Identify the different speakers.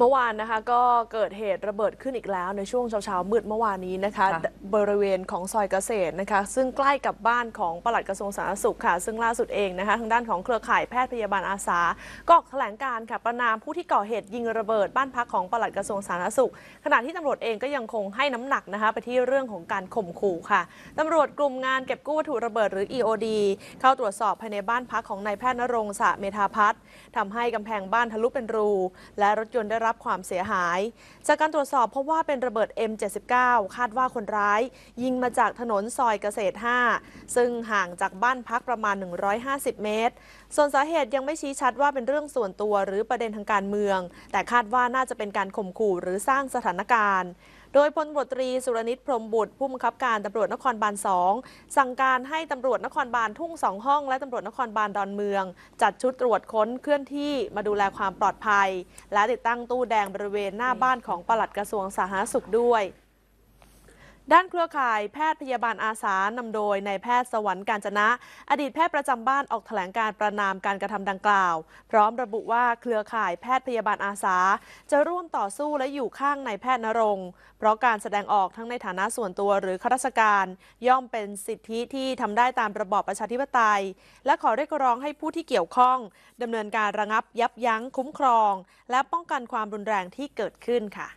Speaker 1: เมื่อวานนะคะก็เกิดเหตุระเบิดขึ้นอีกแล้ว ในช่วงเช้าๆมืดเมื่อวานนี้นะคะบริเวณของซอยเกษตรนะคะซึ่งใกล้กับบ้านของปลัดกระทรวงสาธารณสุขค่ะซึ่งล่าสุดเองนะคะทางด้านของเครือข่ายแพทย์พยาบาลอาสา ก็ถแถลงการค่ะประนามผู้ที่ก่อเหตุยิงระเบิดบ้านพักของปลัดกระทรวงสาธารณสุขขณะที่ตำรวจเองก็ยังคงให้น้ำหนักนะคะไปที่เรื่องของการข่มขู่ค่ะตำรวจกลุ่มงานเก็บกู้วัตถุระเบิด หรือ EOD เข้าตรวจสอบภายในบ้านพักของนายแพทย์นรงศักดิ์เมธาพัฒน์ทำให้กำแพงบ้านทะลุเป็นรูและรถยนต์ได้รับรับความเสียหาย จากการตรวจสอบพบว่าเป็นระเบิด M79 คาดว่าคนร้าย ยิงมาจากถนนซอยเกษตร 5 ซึ่งห่างจากบ้านพักประมาณ 150 เมตร ส่วนสาเหตุยังไม่ชี้ชัดว่าเป็นเรื่องส่วนตัวหรือประเด็นทางการเมือง แต่คาดว่าน่าจะเป็นการข่มขู่หรือสร้างสถานการณ์ดยพลตรตรีสุรนิตพรมบุตร ผู้บังคับการตำรวจนครบาลสองสั่งการให้ตำรวจนครบาลทุ่งสองห้อง และตำรวจนครบาลดอนเมือง จัดชุดตรวจค้นเคลื่อนที่มาดูแลความปลอดภัย และติดตั้งตู้แดงบริเวณหน้าบ้านของปลัดกระทรวงสาธารณสุขด้วยด้านเครือข่ายแพทย์พยาบาลอาสานำโดยนายแพทย์สวรรค์การจนะ อดีตแพทย์ประจำบ้านออกแถลงการประนามการกระทำดังกล่าว พร้อมระบุว่าเครือข่ายแพทย์พยาบาลอาสา จะร่วมต่อสู้และอยู่ข้างนายแพทย์นรงเพราะการแสดงออกทั้งในฐานะส่วนตัวหรือข้าราชการ ย่อมเป็นสิทธิที่ทำได้ตามระบอบประชาธิปไตย และขอเรียกร้องให้ผู้ที่เกี่ยวข้องดำเนินการระงับยับยั้งคุ้มครอง และป้องกันความรุนแรงที่เกิดขึ้นค่ะ